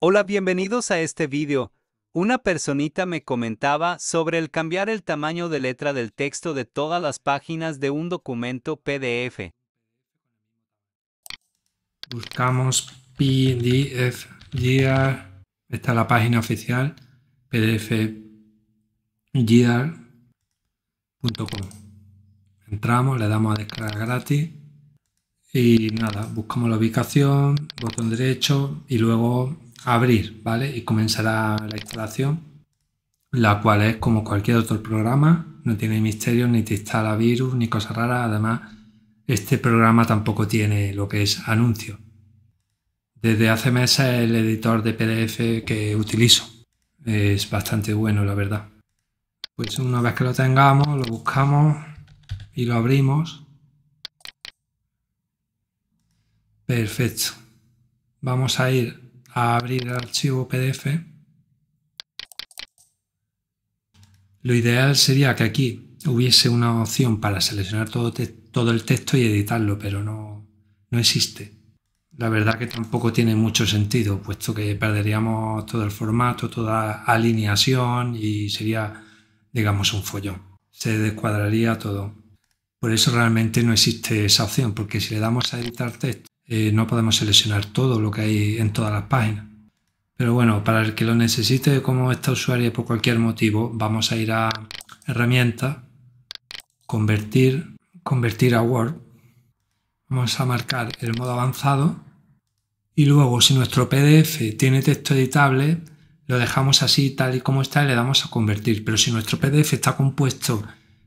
Hola, bienvenidos a este vídeo. Una personita me comentaba sobre el cambiar el tamaño de letra del texto de todas las páginas de un documento PDF. Buscamos PDFGR. Esta es la página oficial, pdfgear.com. Entramos, le damos a descargar gratis y nada, buscamos la ubicación, botón derecho y luego abrir, ¿vale? Y comenzará la instalación, la cual es como cualquier otro programa, no tiene misterios, ni te instala virus, ni cosas raras. Además, este programa tampoco tiene lo que es anuncio. Desde hace meses el editor de PDF que utilizo. Es bastante bueno, la verdad. Pues una vez que lo tengamos, lo buscamos y lo abrimos. Perfecto. Vamos a ir abrir el archivo PDF. Lo ideal sería que aquí hubiese una opción para seleccionar todo, todo el texto y editarlo, pero no, no existe. La verdad que tampoco tiene mucho sentido, puesto que perderíamos todo el formato, toda alineación y sería, digamos, un follón. Se descuadraría todo. Por eso realmente no existe esa opción, porque si le damos a editar texto, eh, no podemos seleccionar todo lo que hay en todas las páginas. Pero bueno, para el que lo necesite como esta usuaria por cualquier motivo, vamos a ir a herramientas, convertir, convertir a Word. Vamos a marcar el modo avanzado y luego si nuestro PDF tiene texto editable, lo dejamos así tal y como está y le damos a convertir. Pero si nuestro PDF está compuesto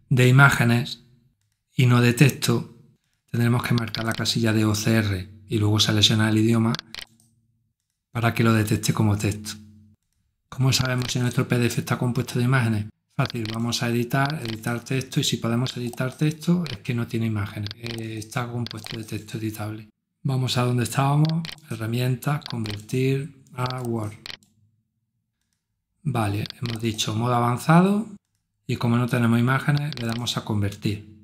de imágenes y no de texto, tendremos que marcar la casilla de OCR y luego seleccionar el idioma para que lo detecte como texto. ¿Cómo sabemos si nuestro PDF está compuesto de imágenes? Fácil, vamos a editar, editar texto y si podemos editar texto es que no tiene imágenes, eh, está compuesto de texto editable. Vamos a donde estábamos, herramientas, convertir a Word. Vale, hemos dicho modo avanzado y como no tenemos imágenes le damos a convertir.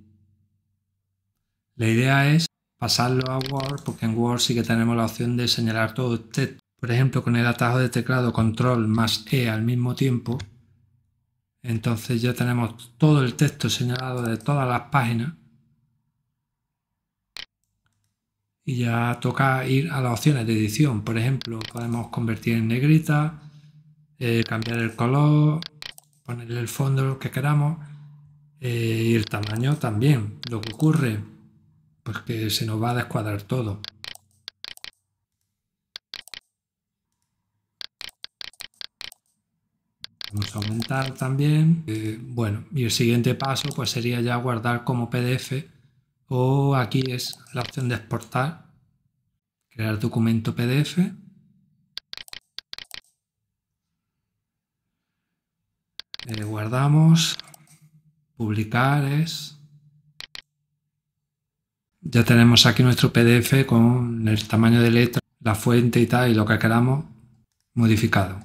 La idea es pasarlo a Word porque en Word sí que tenemos la opción de señalar todo el texto. Por ejemplo, con el atajo de teclado control más E al mismo tiempo, entonces ya tenemos todo el texto señalado de todas las páginas. Y ya toca ir a las opciones de edición. Por ejemplo, podemos convertir en negrita, eh, cambiar el color, ponerle el fondo lo que queramos eh, y el tamaño también. Lo que ocurre pues que se nos va a descuadrar todo. Vamos a aumentar también. Eh, bueno, y el siguiente paso pues sería ya guardar como PDF o aquí es la opción de exportar, crear documento PDF. Eh, guardamos, publicar es ya tenemos aquí nuestro PDF con el tamaño de letra, la fuente y tal, y lo que queramos modificado.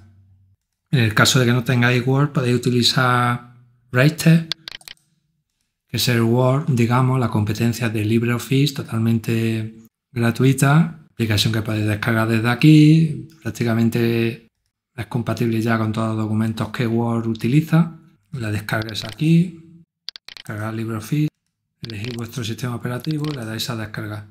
En el caso de que no tengáis Word, podéis utilizar Writer, que es el Word, digamos, la competencia de LibreOffice totalmente gratuita, aplicación que podéis descargar desde aquí, prácticamente es compatible ya con todos los documentos que Word utiliza. La descargues aquí, cargar LibreOffice, Elegís vuestro sistema operativo y le dais a descargar.